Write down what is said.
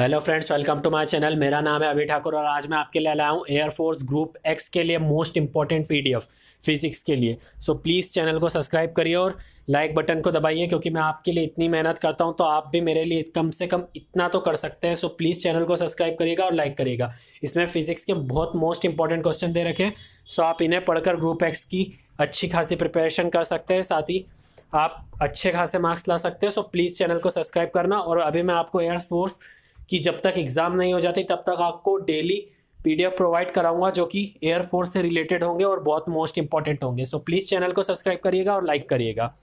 hello friends welcome to my channel मेरा नाम है अभी ठाकुर और आज मैं आपके लिए लाया हूँ एयरफोर्स ग्रुप एक्स के लिए मोस्ट इंपॉर्टेंट पीडीएफ फिजिक्स के लिए सो so, प्लीज़ चैनल को सब्सक्राइब करिए और लाइक बटन को दबाइए क्योंकि मैं आपके लिए इतनी मेहनत करता हूँ तो आप भी मेरे लिए कम से कम इतना तो कर सकते हैं सो so, प्लीज़ चैनल को सब्सक्राइब करिएगा और लाइक करिएगा इसमें फिजिक्स के बहुत मोस्ट इंपॉर्टेंट क्वेश्चन दे रखे हैं सो so, आप इन्हें पढ़कर ग्रुप एक्स की अच्छी खासी प्रिपरेशन कर सकते हैं साथ ही आप अच्छे खासे मार्क्स ला सकते हैं सो प्लीज़ चैनल को सब्सक्राइब करना और अभी मैं आपको एयरफोर्स कि जब तक एग्ज़ाम नहीं हो जाती तब तक आपको डेली पीडीएफ प्रोवाइड कराऊंगा जो कि एयरफोर्स से रिलेटेड होंगे और बहुत मोस्ट इंपॉर्टेंट होंगे सो प्लीज़ चैनल को सब्सक्राइब करिएगा और लाइक करिएगा